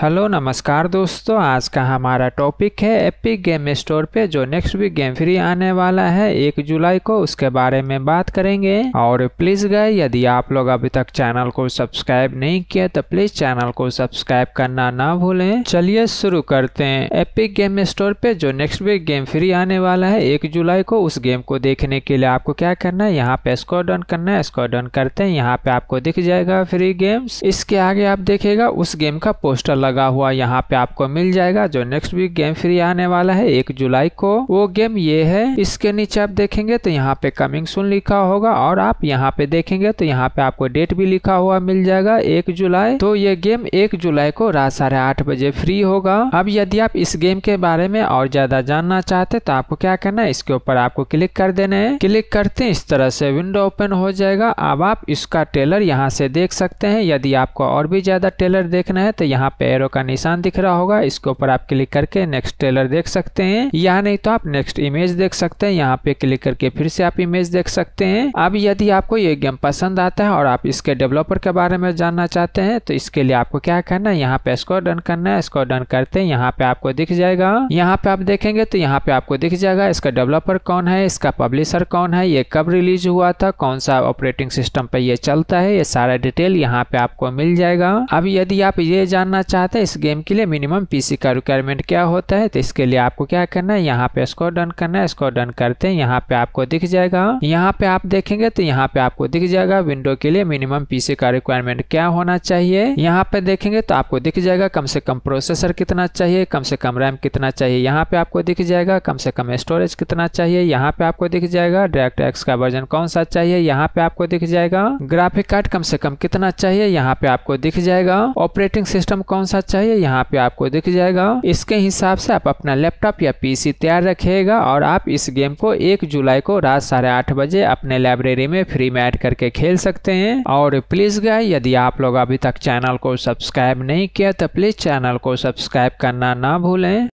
hello नमस्कार दोस्तों आज का हमारा टॉपिक है एपिक गेम स्टोर पे जो नेक्स्ट वीक गेम फ्री आने वाला है एक जुलाई को उसके बारे में बात करेंगे और प्लीज गए यदि आप लोग अभी तक चैनल को सब्सक्राइब नहीं किया तो प्लीज चैनल को सब्सक्राइब करना ना भूलें चलिए शुरू करते हैं एपिक गेम स्टोर पे जो नेक्स्ट वीक गेम फ्री आने वाला है एक जुलाई को उस गेम को देखने के लिए आपको क्या करना है यहाँ पे स्कोर करना है स्कोर करते हैं यहाँ पे आपको दिख जाएगा फ्री गेम्स इसके आगे आप देखेगा उस गेम का पोस्टर लगा हुआ यहाँ पे आपको मिल जाएगा जो नेक्स्ट वीक गेम फ्री आने वाला है एक जुलाई को वो गेम ये है इसके नीचे आप देखेंगे तो यहाँ पे कमिंग सुन लिखा होगा और आप यहाँ पे देखेंगे तो यहाँ पे आपको डेट भी लिखा हुआ मिल जाएगा एक जुलाई तो ये गेम एक जुलाई को रात साढ़े आठ बजे फ्री होगा अब यदि आप इस गेम के बारे में और ज्यादा जानना चाहते तो आपको क्या करना है इसके ऊपर आपको क्लिक कर देना है क्लिक करते इस तरह से विंडो ओपन हो जाएगा अब आप इसका टेलर यहाँ से देख सकते हैं यदि आपको और भी ज्यादा टेलर देखना है तो यहाँ पे एरो का निशान दिख रहा होगा इसके ऊपर आप क्लिक करके नेक्स्ट ट्रेलर देख सकते हैं या नहीं तो आप नेक्स्ट इमेज देख सकते हैं यहाँ पे क्लिक करके फिर से आप इमेज देख सकते हैं अब यदि आपको ये गेम पसंद आता है और आप इसके डेवलपर के बारे में जानना चाहते हैं तो इसके लिए आपको क्या करना है यहाँ पे स्कोर डन करना है स्कोर डन करते हैं यहाँ पे आपको दिख जाएगा यहाँ पे आप देखेंगे तो यहाँ पे आपको दिख जाएगा इसका डेवलपर कौन है इसका पब्लिशर कौन है ये कब रिलीज हुआ था कौन सा ऑपरेटिंग सिस्टम पे ये चलता है ये सारा डिटेल यहाँ पे आपको मिल जाएगा अब यदि आप ये जानना चाहते हैं इस गेम के लिए मिनिमम पीसी का रिक्वायरमेंट क्या होता है तो इसके लिए आपको क्या करना है यहाँ पे स्कोर डन करना है स्कोर डन करते हैं यहाँ पे आपको दिख जाएगा यहाँ पे आप देखेंगे तो यहाँ पे आपको दिख जाएगा विंडो के लिए मिनिमम पीसी का रिक्वायरमेंट क्या होना चाहिए यहाँ पे देखेंगे तो आपको दिख जाएगा कम से कम प्रोसेसर कितना चाहिए कम से कम रैम कितना चाहिए यहाँ पे आपको दिख जाएगा कम से कम स्टोरेज कितना चाहिए यहाँ पे आपको दिख जाएगा डायरेक्ट एक्स का वर्जन कौन सा चाहिए यहाँ पे आपको दिख जाएगा ग्राफिक कार्ड कम से कम कितना चाहिए यहाँ पे आपको दिख जाएगा ऑपरेटिंग सिस्टम कौन कौन सा चाहिए यहाँ पे आपको दिख जाएगा इसके हिसाब से आप अपना लैपटॉप या पीसी तैयार रखिएगा और आप इस गेम को एक जुलाई को रात साढ़े आठ बजे अपने लाइब्रेरी में फ्री में ऐड करके खेल सकते हैं और प्लीज गाय यदि आप लोग अभी तक चैनल को सब्सक्राइब नहीं किया तो प्लीज चैनल को सब्सक्राइब करना ना भूलें